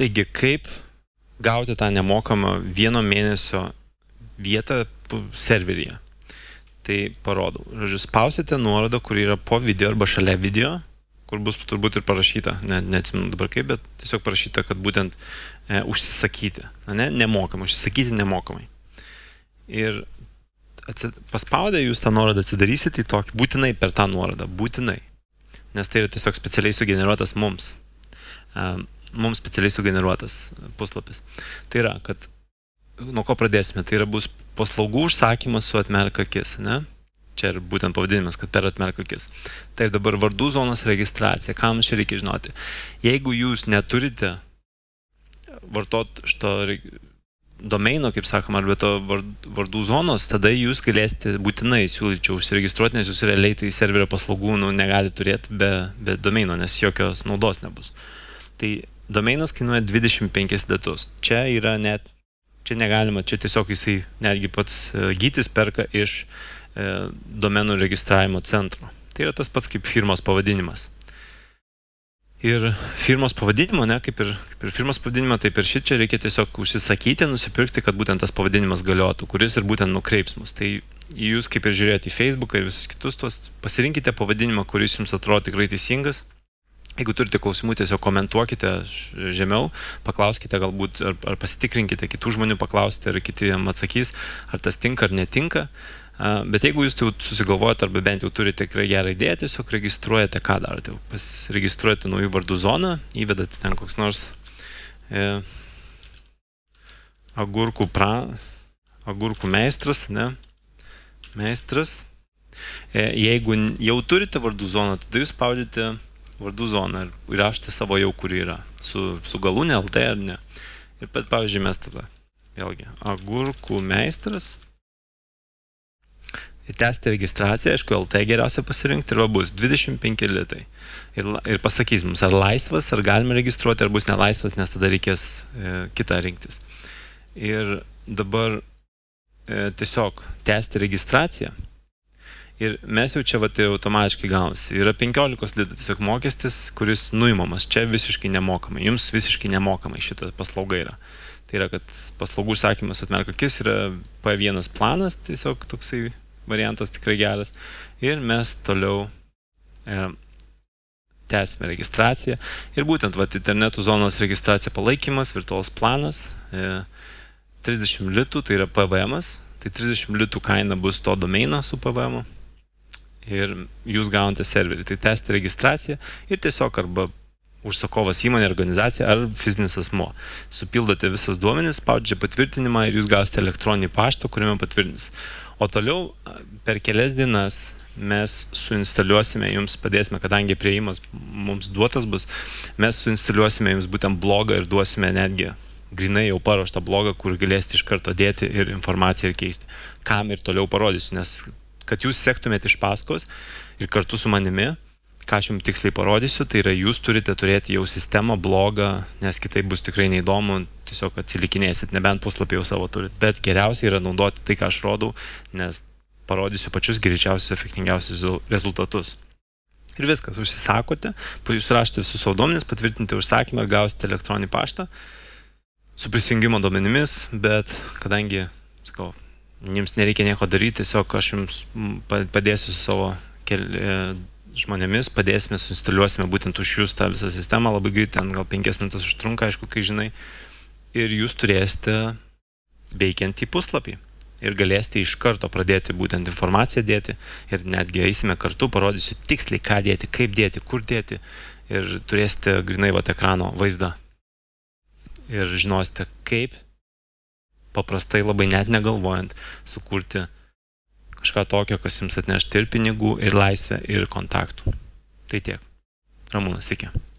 Taigi, kaip gauti tą nemokamą vieno mėnesio vietą serveryje? Tai parodau. Žodžiu, spausite nuorodą, kur yra po video arba šalia video, kur bus turbūt ir parašyta, ne, neatsimenu dabar kaip, bet tiesiog parašyta, kad būtent e, užsisakyti, ne, nemokamai, užsisakyti nemokamai. Ir atsid... paspaudę jūs tą nuorodą atsidarysite į tokį, būtinai per tą nuorodą, būtinai. Nes tai yra tiesiog specialiai sugeneruotas mums. Um, mums specialiai sugeneruotas puslapis. Tai yra, kad nuo ko pradėsime, tai yra bus paslaugų užsakymas su atmerka akis, ne? Čia ir būtent pavadinimas, kad per atmerka akis. Taip, dabar vardų zonos registracija, kam čia reikia žinoti. Jeigu jūs neturite vartot šito domeino, kaip sakoma, arba to vardų zonos, tada jūs galėsite būtinai siūlyčiau užsiregistruoti, nes jūs realiai tai serverio paslaugų nu, negali turėti be, be domeino, nes jokios naudos nebus. Tai domeinas kainuoja 25 datus. Čia yra net, čia negalima, čia tiesiog jisai netgi pats e, gytis perka iš e, domenų registravimo centro. Tai yra tas pats kaip firmos pavadinimas. Ir firmos pavadinimo, ne, kaip ir, kaip ir firmos pavadinimo, taip ir šit čia reikia tiesiog užsisakyti, nusipirkti, kad būtent tas pavadinimas galiotų, kuris ir būtent nukreips mus. Tai jūs kaip ir žiūrėjote į Facebooką ir visus kitus tuos, pasirinkite pavadinimą, kuris jums atrodo tikrai teisingas Jeigu turite klausimų, tiesiog komentuokite žemiau, paklauskite galbūt ar, ar pasitikrinkite kitų žmonių, paklauskite ar kiti jam atsakys, ar tas tinka ar netinka. Bet jeigu jūs tai susigalvojate arba bent jau turite tikrai gerą idėją, tiesiog registruojate, ką darote. Pasiregistruojate naujų vardų zoną, įvedate ten koks nors e, agurkų, pra, agurkų meistras, ne? Meistras. E, jeigu jau turite vardų zoną, tada jūs spaudžiate vardų zoną ir įrašyti savo jau, kuri yra. Su, su galūne LT ar ne. Ir pat, pavyzdžiui, mes tada vėlgi agurkų meistras. Ir tęsti registraciją, aišku, LT geriausia pasirinkti ir va bus 25 litai. Ir, ir pasakys mums, ar laisvas, ar galime registruoti, ar bus nelaisvas, nes tada reikės e, kitą rinktis. Ir dabar e, tiesiog tęsti registraciją Ir mes jau čia va, tai automatiškai gaunasi. Yra 15 lidų tiesiog mokestis, kuris nuimamas. Čia visiškai nemokamai. Jums visiškai nemokamai šita paslauga yra. Tai yra, kad paslaugų sakymas atmerka akis yra P1 planas, tiesiog toksai variantas tikrai geras. Ir mes toliau e, tęsime registraciją. Ir būtent va, internetų zonos registracija palaikymas, virtuos planas, e, 30 litų, tai yra PVM. -as. Tai 30 litų kaina bus to domeino su PVM. -u ir jūs gaunate serverį. Tai tęsti registraciją ir tiesiog arba užsakovas įmonė, organizacija ar fizinis asmo. Supildote visus duomenis, spaudžiate patvirtinimą ir jūs gausite elektroninį paštą, kuriame patvirtins. O toliau per kelias dienas mes suinstaliuosime, jums padėsime, kadangi prieimas mums duotas bus, mes suinstaliuosime jums būtent blogą ir duosime netgi grinai jau paruoštą blogą, kur galėsite iš karto dėti ir informaciją ir keisti. Kam ir toliau parodysiu, nes kad jūs sektumėt iš paskos ir kartu su manimi, ką aš jums tiksliai parodysiu, tai yra jūs turite turėti jau sistemą blogą, nes kitaip bus tikrai neįdomu, tiesiog atsilikinėsit, nebent puslapį jau savo turit. Bet geriausia yra naudoti tai, ką aš rodau, nes parodysiu pačius greičiausius, efektingiausius rezultatus. Ir viskas, užsisakote, jūs rašote visus savo duomenis, patvirtinti užsakymą ir gausite elektroninį paštą su prisijungimo duomenimis, bet kadangi, sakau, jums nereikia nieko daryti, tiesiog aš jums padėsiu su savo keli, e, žmonėmis, padėsime, suinstaliuosime būtent už jūs tą visą sistemą, labai greit ten gal penkias minutės užtrunka, aišku, kai žinai, ir jūs turėsite veikiantį puslapį. Ir galėsite iš karto pradėti būtent informaciją dėti ir netgi eisime kartu, parodysiu tiksliai, ką dėti, kaip dėti, kur dėti ir turėsite grinai vat ekrano vaizdą. Ir žinosite, kaip paprastai labai net negalvojant sukurti kažką tokio, kas jums atneš ir pinigų, ir laisvę, ir kontaktų. Tai tiek. Ramūnas, iki.